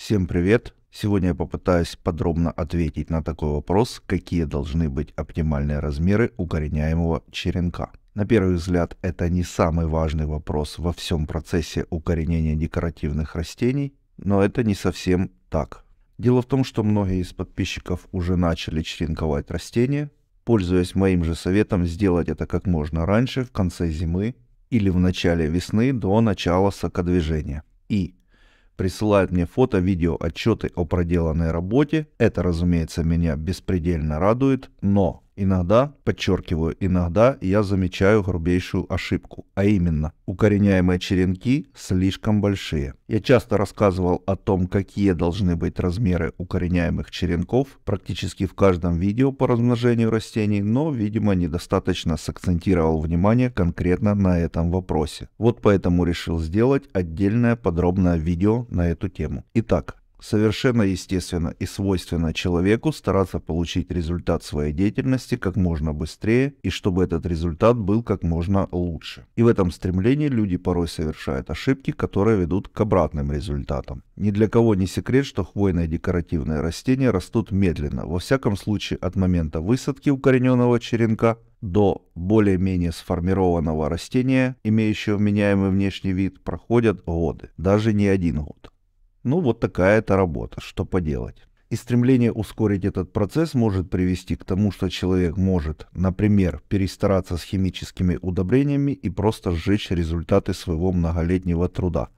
Всем привет! Сегодня я попытаюсь подробно ответить на такой вопрос, какие должны быть оптимальные размеры укореняемого черенка. На первый взгляд, это не самый важный вопрос во всем процессе укоренения декоративных растений, но это не совсем так. Дело в том, что многие из подписчиков уже начали черенковать растения. Пользуясь моим же советом сделать это как можно раньше, в конце зимы или в начале весны до начала сокодвижения. И присылают мне фото, видео, отчеты о проделанной работе. Это, разумеется, меня беспредельно радует, но Иногда, подчеркиваю, иногда я замечаю грубейшую ошибку, а именно, укореняемые черенки слишком большие. Я часто рассказывал о том, какие должны быть размеры укореняемых черенков практически в каждом видео по размножению растений, но, видимо, недостаточно сакцентировал внимание конкретно на этом вопросе. Вот поэтому решил сделать отдельное подробное видео на эту тему. Итак, Совершенно естественно и свойственно человеку стараться получить результат своей деятельности как можно быстрее и чтобы этот результат был как можно лучше. И в этом стремлении люди порой совершают ошибки, которые ведут к обратным результатам. Ни для кого не секрет, что хвойные декоративные растения растут медленно, во всяком случае от момента высадки укорененного черенка до более-менее сформированного растения, имеющего меняемый внешний вид, проходят годы, даже не один год. Ну, вот такая это работа, что поделать. И стремление ускорить этот процесс может привести к тому, что человек может, например, перестараться с химическими удобрениями и просто сжечь результаты своего многолетнего труда.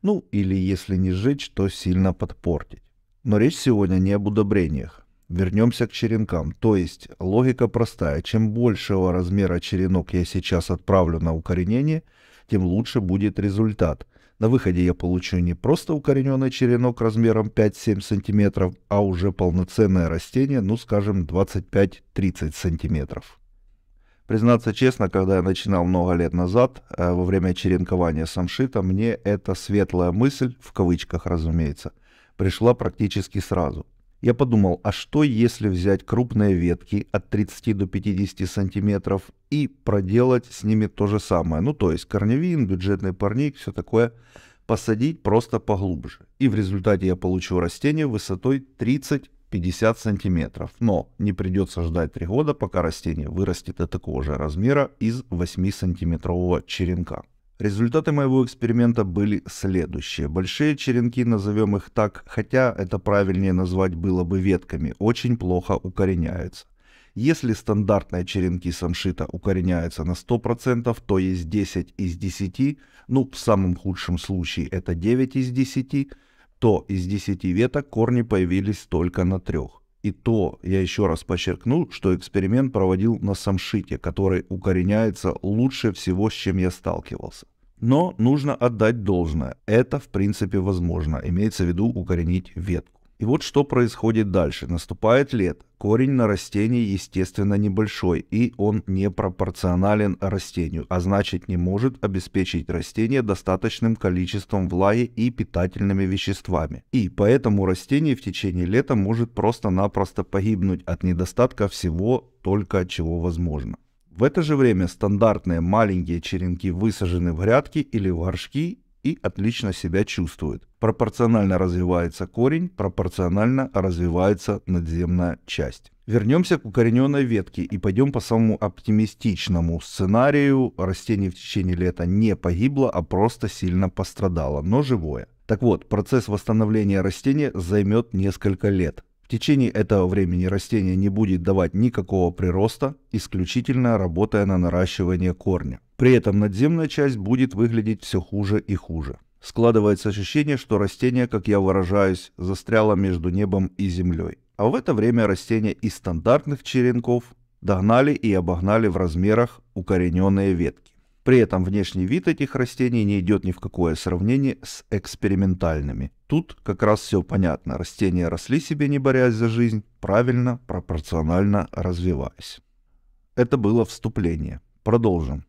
Ну, или если не сжечь, то сильно подпортить. Но речь сегодня не об удобрениях. Вернемся к черенкам. То есть, логика простая. Чем большего размера черенок я сейчас отправлю на укоренение, тем лучше будет результат – на выходе я получу не просто укорененный черенок размером 5-7 см, а уже полноценное растение, ну скажем 25-30 см. Признаться честно, когда я начинал много лет назад, э, во время черенкования самшита, мне эта светлая мысль, в кавычках разумеется, пришла практически сразу – я подумал, а что если взять крупные ветки от 30 до 50 сантиметров и проделать с ними то же самое? Ну, то есть корневин, бюджетный парник, все такое. Посадить просто поглубже. И в результате я получу растение высотой 30-50 сантиметров. Но не придется ждать 3 года, пока растение вырастет до такого же размера из 8 сантиметрового черенка. Результаты моего эксперимента были следующие. Большие черенки, назовем их так, хотя это правильнее назвать было бы ветками, очень плохо укореняются. Если стандартные черенки самшита укореняются на 100%, то есть 10 из 10, ну в самом худшем случае это 9 из 10, то из 10 веток корни появились только на трех. И то, я еще раз подчеркну, что эксперимент проводил на самшите, который укореняется лучше всего, с чем я сталкивался. Но нужно отдать должное. Это, в принципе, возможно. Имеется в виду укоренить ветку. И вот что происходит дальше. Наступает лет. Корень на растении, естественно, небольшой, и он не пропорционален растению, а значит не может обеспечить растение достаточным количеством влаги и питательными веществами. И поэтому растение в течение лета может просто-напросто погибнуть от недостатка всего только чего возможно. В это же время стандартные маленькие черенки высажены в грядки или в горшки и отлично себя чувствует. Пропорционально развивается корень, пропорционально развивается надземная часть. Вернемся к укорененной ветке и пойдем по самому оптимистичному сценарию. Растение в течение лета не погибло, а просто сильно пострадало, но живое. Так вот, процесс восстановления растения займет несколько лет. В течение этого времени растение не будет давать никакого прироста, исключительно работая на наращивание корня. При этом надземная часть будет выглядеть все хуже и хуже. Складывается ощущение, что растение, как я выражаюсь, застряло между небом и землей. А в это время растения из стандартных черенков догнали и обогнали в размерах укорененные ветки. При этом внешний вид этих растений не идет ни в какое сравнение с экспериментальными. Тут как раз все понятно. Растения росли себе, не борясь за жизнь, правильно, пропорционально развиваясь. Это было вступление. Продолжим.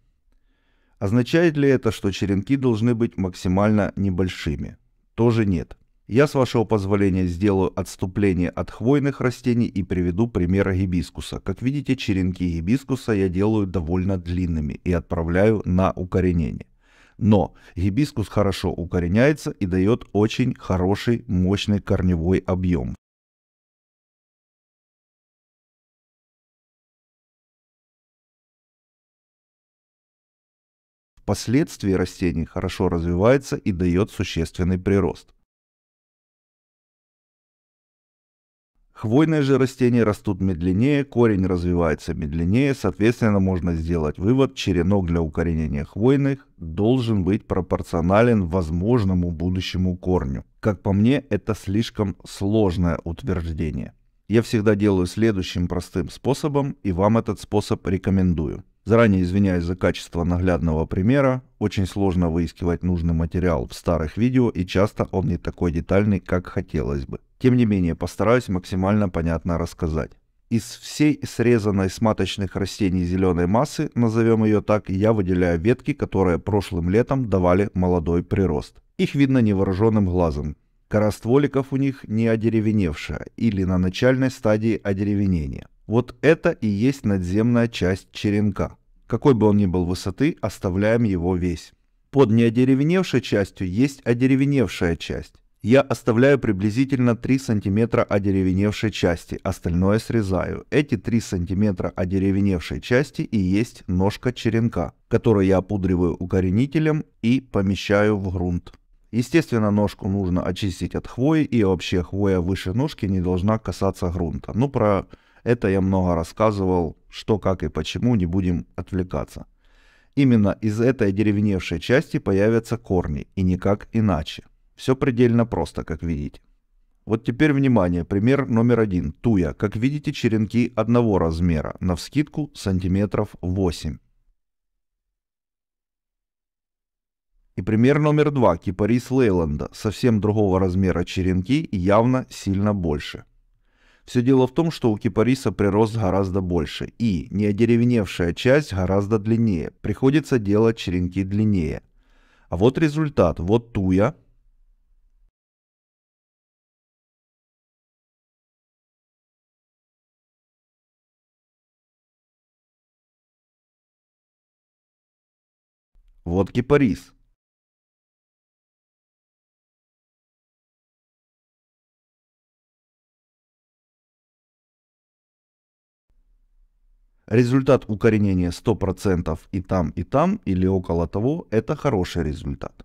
Означает ли это, что черенки должны быть максимально небольшими? Тоже нет. Я, с вашего позволения, сделаю отступление от хвойных растений и приведу пример гибискуса. Как видите, черенки гибискуса я делаю довольно длинными и отправляю на укоренение. Но гибискус хорошо укореняется и дает очень хороший мощный корневой объем. впоследствии растение хорошо развивается и дает существенный прирост. Хвойные же растения растут медленнее, корень развивается медленнее, соответственно можно сделать вывод, черенок для укоренения хвойных должен быть пропорционален возможному будущему корню. Как по мне, это слишком сложное утверждение. Я всегда делаю следующим простым способом и вам этот способ рекомендую. Заранее извиняюсь за качество наглядного примера. Очень сложно выискивать нужный материал в старых видео и часто он не такой детальный, как хотелось бы. Тем не менее, постараюсь максимально понятно рассказать. Из всей срезанной с маточных растений зеленой массы, назовем ее так, я выделяю ветки, которые прошлым летом давали молодой прирост. Их видно невооруженным глазом. Кора стволиков у них не одеревеневшая или на начальной стадии одеревенения. Вот это и есть надземная часть черенка. Какой бы он ни был высоты, оставляем его весь. Под неодеревеневшей частью есть одеревеневшая часть. Я оставляю приблизительно 3 см одеревеневшей части, остальное срезаю. Эти 3 см одеревеневшей части и есть ножка черенка, которую я опудриваю укоренителем и помещаю в грунт. Естественно, ножку нужно очистить от хвои, и вообще хвоя выше ножки не должна касаться грунта. Ну, про это я много рассказывал, что, как и почему, не будем отвлекаться. Именно из этой деревневшей части появятся корни, и никак иначе. Все предельно просто, как видите. Вот теперь внимание, пример номер один, туя. Как видите, черенки одного размера, навскидку сантиметров 8. И пример номер два, кипарис Лейланда, совсем другого размера черенки явно сильно больше. Все дело в том, что у кипариса прирост гораздо больше, и неодеревеневшая часть гораздо длиннее, приходится делать черенки длиннее. А вот результат, вот туя. Вот кипарис. Результат укоренения 100% и там, и там, или около того, это хороший результат.